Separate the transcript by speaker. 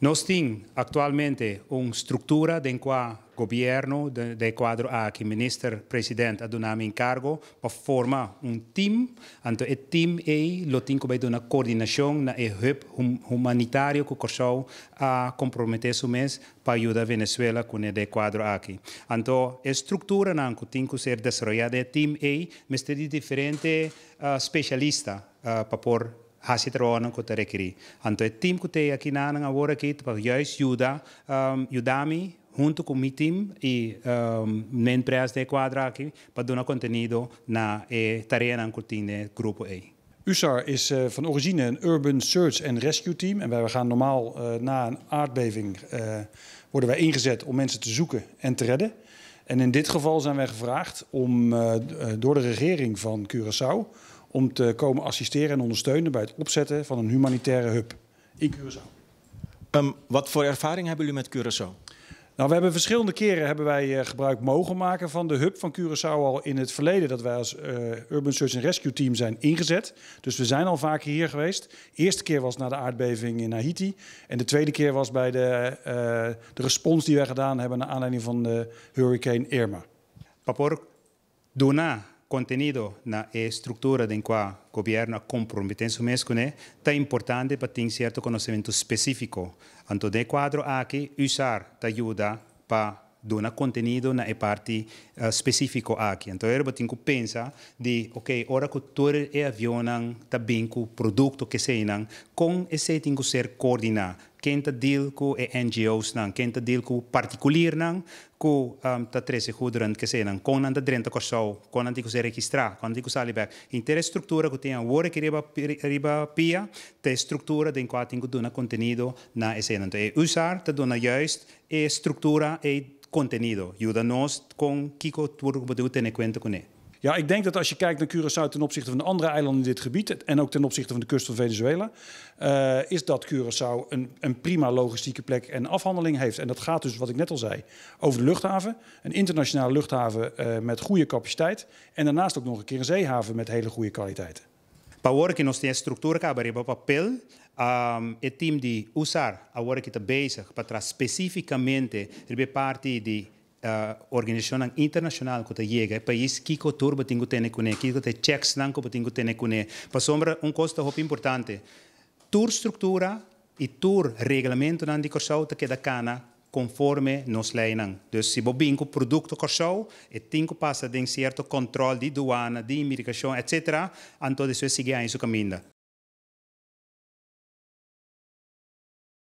Speaker 1: Nos tiene actualmente una estructura de que gobierno de, de cuadro a que ministro presidente a el encargo para formar un team. Então, el team é lo tiene que una en el hub humanitario que corrió a comprometer mes para ayudar a Venezuela con de cuadro aquí. Então, la estructura na que tiene que ser el team time é, mas de diferentes ah, especialistas ah, para poder... hasi trawana ko tarekiri. Anto het team ko te akinana nga wora ki juist juda um, judami junto com meu time e um, na de cuadra aqui para dar conteúdo na e tarefa na cortina grupo E.
Speaker 2: USAR is uh, van origine een Urban Search and Rescue Team. En wij gaan normaal uh, na een aardbeving uh, worden wij ingezet om mensen te zoeken en te redden. En in dit geval zijn wij gevraagd om door de regering van Curaçao om te komen assisteren en ondersteunen bij het opzetten van een humanitaire hub in Curaçao. Ehm, wat voor ervaring hebben jullie met Curaçao? Nou, we hebben verschillende keren hebben wij eh, gebruik mogen maken van de hub van Curaçao al in het verleden. Dat wij als eh, Urban Search and Rescue Team zijn ingezet. Dus we zijn al vaker hier geweest. De eerste keer was na de aardbeving in Haiti. En de tweede keer was bij de, eh, de respons die wij gedaan hebben naar aanleiding van de hurricane
Speaker 1: Irma. Papor Dona contenido na estrutura em que o governo compromete se mesmo, né? Tá importante para ter certo conhecimento específico. Então, de quadro aqui, usar a ajuda para dar conteúdo na parte uh, eh, aqui. Então, eu tenho que pensar de, ok, ora que todo é avião, com o produto que sei, com esse tem que ser coordenado kenta deal ku e NGOs nang, kenta deal ku particular, nang, ku um, ta trese hudran ke se nang, konan da drenta ko show, konan ti ku se registra, konan ti ku sali back. Intere struktura ku tian wore ki riba, riba pia, te struktura den kwa tingu duna contenido na esenan. E usar ta duna juist e struktura e contenido. Juda nos con kiko turku bodu tene cuenta con e. Ja, ik denk dat als je kijkt naar Curaçao ten opzichte van de andere
Speaker 2: eilanden in dit gebied en ook ten opzichte van de kust van Venezuela, eh, is dat Curaçao een, een, prima logistieke plek en afhandeling heeft. En dat gaat dus, wat ik net al zei, over de luchthaven. Een internationale luchthaven eh, met goede capaciteit en daarnaast ook nog een keer een zeehaven met hele goede kwaliteiten.
Speaker 1: Para in nós tem estrutura que abre papel. Um, ehm, team team die usar a work está bezig para specificamente, ribe parti de Organização internacional que chega, país que turba tingo tene kune kiko que checks nan ko tingo tene kune pa sombra um custo hop importante tur struktura i tur reglamento nan di que te keda kana conforme nos leinan. Então, se bobinco produto korsau e passar passa um certo controle de douana, de imigração, etc. Anto de é seguir in su caminda.